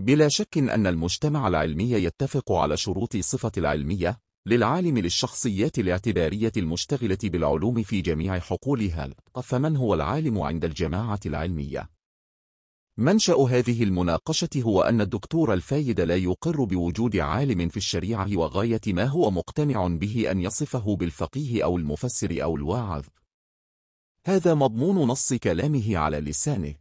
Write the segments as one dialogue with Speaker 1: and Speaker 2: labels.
Speaker 1: بلا شك أن المجتمع العلمي يتفق على شروط صفة العلمية للعالم للشخصيات الاعتبارية المشتغلة بالعلوم في جميع حقولها فمن هو العالم عند الجماعة العلمية؟ منشأ هذه المناقشة هو أن الدكتور الفايد لا يقر بوجود عالم في الشريعة وغاية ما هو مقتنع به أن يصفه بالفقيه أو المفسر أو الواعظ هذا مضمون نص كلامه على لسانه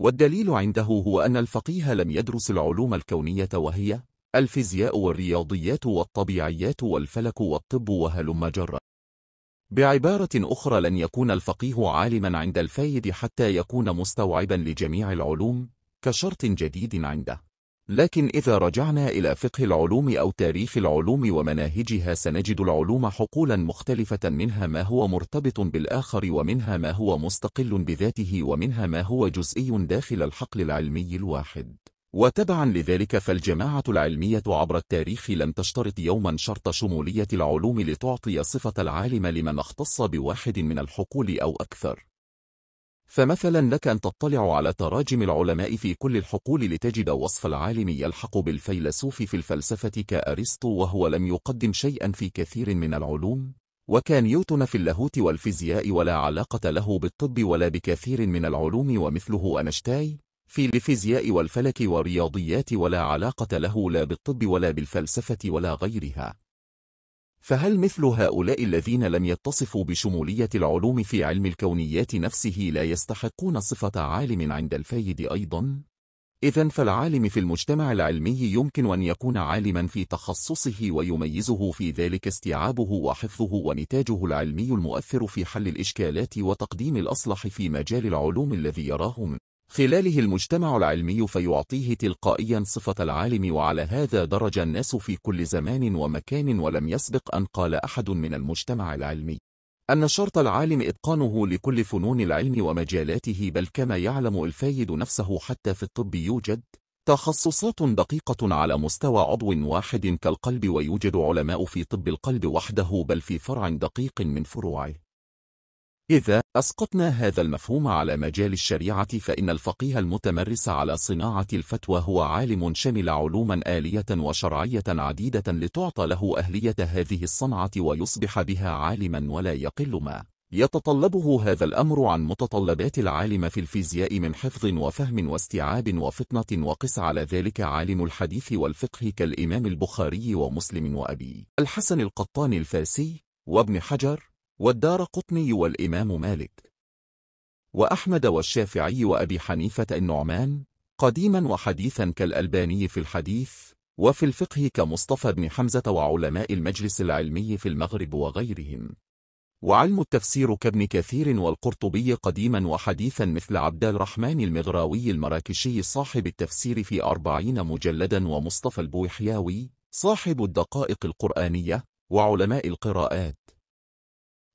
Speaker 1: والدليل عنده هو أن الفقيه لم يدرس العلوم الكونية وهي الفيزياء والرياضيات والطبيعيات والفلك والطب وهلم جرا بعبارة أخرى لن يكون الفقيه عالما عند الفايد حتى يكون مستوعبا لجميع العلوم كشرط جديد عنده لكن إذا رجعنا إلى فقه العلوم أو تاريخ العلوم ومناهجها سنجد العلوم حقولا مختلفة منها ما هو مرتبط بالآخر ومنها ما هو مستقل بذاته ومنها ما هو جزئي داخل الحقل العلمي الواحد وتبعا لذلك فالجماعة العلمية عبر التاريخ لم تشترط يوما شرط شمولية العلوم لتعطي صفة العالم لمن اختص بواحد من الحقول أو أكثر فمثلا لك أن تطلع على تراجم العلماء في كل الحقول لتجد وصف العالم يلحق بالفيلسوف في الفلسفة كأرسطو وهو لم يقدم شيئا في كثير من العلوم وكان يوتن في اللاهوت والفيزياء ولا علاقة له بالطب ولا بكثير من العلوم ومثله أنشتاي في الفيزياء والفلك والرياضيات ولا علاقة له لا بالطب ولا بالفلسفة ولا غيرها فهل مثل هؤلاء الذين لم يتصفوا بشمولية العلوم في علم الكونيات نفسه لا يستحقون صفة عالم عند الفايد أيضا؟ إذا فالعالم في المجتمع العلمي يمكن أن يكون عالما في تخصصه ويميزه في ذلك استيعابه وحفظه ونتاجه العلمي المؤثر في حل الإشكالات وتقديم الأصلح في مجال العلوم الذي يراه من خلاله المجتمع العلمي فيعطيه تلقائيا صفة العالم وعلى هذا درج الناس في كل زمان ومكان ولم يسبق أن قال أحد من المجتمع العلمي أن شرط العالم إتقانه لكل فنون العلم ومجالاته بل كما يعلم الفايد نفسه حتى في الطب يوجد تخصصات دقيقة على مستوى عضو واحد كالقلب ويوجد علماء في طب القلب وحده بل في فرع دقيق من فروعه إذا أسقطنا هذا المفهوم على مجال الشريعة فإن الفقيه المتمرس على صناعة الفتوى هو عالم شمل علوما آلية وشرعية عديدة لتعطى له أهلية هذه الصنعة ويصبح بها عالما ولا يقل ما يتطلبه هذا الأمر عن متطلبات العالم في الفيزياء من حفظ وفهم واستيعاب وفطنة وقس على ذلك عالم الحديث والفقه كالإمام البخاري ومسلم وأبي الحسن القطان الفارسي وابن حجر والدار قطني والإمام مالك وأحمد والشافعي وأبي حنيفة النعمان قديما وحديثا كالألباني في الحديث وفي الفقه كمصطفى بن حمزة وعلماء المجلس العلمي في المغرب وغيرهم وعلم التفسير كابن كثير والقرطبي قديما وحديثا مثل عبد الرحمن المغراوي المراكشي صاحب التفسير في أربعين مجلدا ومصطفى البوحياوي صاحب الدقائق القرآنية وعلماء القراءات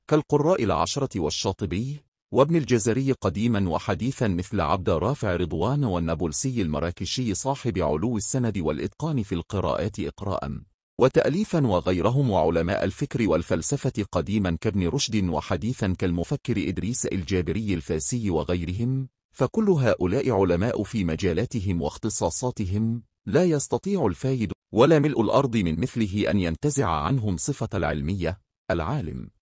Speaker 1: كالقراء العشرة والشاطبي وابن الجزري قديما وحديثا مثل عبد رافع رضوان والنابلسي المراكشي صاحب علو السند والإتقان في القراءات إقراء وتأليفا وغيرهم وعلماء الفكر والفلسفة قديما كابن رشد وحديثا كالمفكر إدريس الجابري الفاسي وغيرهم فكل هؤلاء علماء في مجالاتهم واختصاصاتهم لا يستطيع الفايد ولا ملء الأرض من مثله أن ينتزع عنهم صفة العلمية العالم